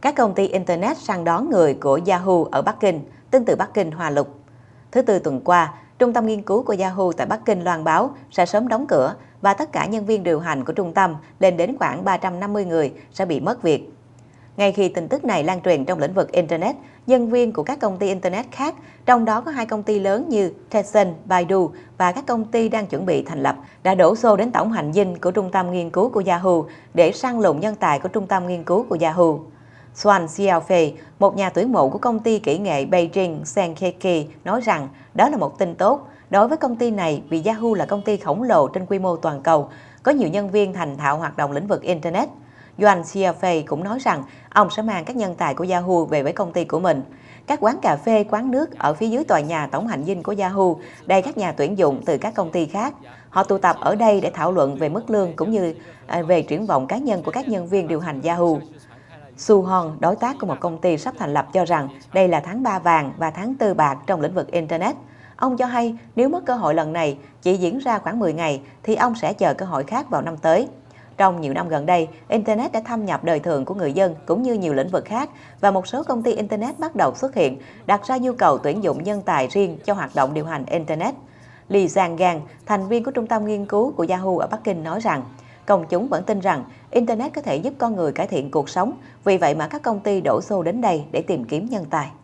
các công ty Internet săn đón người của Yahoo ở Bắc Kinh, tương tự Bắc Kinh hòa lục. Thứ tư tuần qua, Trung tâm nghiên cứu của Yahoo tại Bắc Kinh loan báo sẽ sớm đóng cửa và tất cả nhân viên điều hành của trung tâm lên đến khoảng 350 người sẽ bị mất việc. Ngay khi tin tức này lan truyền trong lĩnh vực Internet, nhân viên của các công ty Internet khác, trong đó có hai công ty lớn như Tencent, Baidu và các công ty đang chuẩn bị thành lập, đã đổ xô đến tổng hành dinh của trung tâm nghiên cứu của Yahoo để săn lùng nhân tài của trung tâm nghiên cứu của Yahoo. Swan Xiaofei, một nhà tuyển mộ của công ty kỹ nghệ Beijing Senkeki, nói rằng đó là một tin tốt. Đối với công ty này, vì Yahoo là công ty khổng lồ trên quy mô toàn cầu, có nhiều nhân viên thành thạo hoạt động lĩnh vực Internet. Yuan Xiaofei cũng nói rằng ông sẽ mang các nhân tài của Yahoo về với công ty của mình. Các quán cà phê, quán nước ở phía dưới tòa nhà tổng hành dinh của Yahoo đầy các nhà tuyển dụng từ các công ty khác. Họ tụ tập ở đây để thảo luận về mức lương cũng như à, về triển vọng cá nhân của các nhân viên điều hành Yahoo. Su Hon, đối tác của một công ty sắp thành lập cho rằng đây là tháng 3 vàng và tháng 4 bạc trong lĩnh vực Internet. Ông cho hay nếu mất cơ hội lần này chỉ diễn ra khoảng 10 ngày thì ông sẽ chờ cơ hội khác vào năm tới. Trong nhiều năm gần đây, Internet đã thâm nhập đời thường của người dân cũng như nhiều lĩnh vực khác và một số công ty Internet bắt đầu xuất hiện, đặt ra nhu cầu tuyển dụng nhân tài riêng cho hoạt động điều hành Internet. Lee Giang Gang, thành viên của Trung tâm Nghiên cứu của Yahoo ở Bắc Kinh nói rằng, công chúng vẫn tin rằng Internet có thể giúp con người cải thiện cuộc sống, vì vậy mà các công ty đổ xô đến đây để tìm kiếm nhân tài.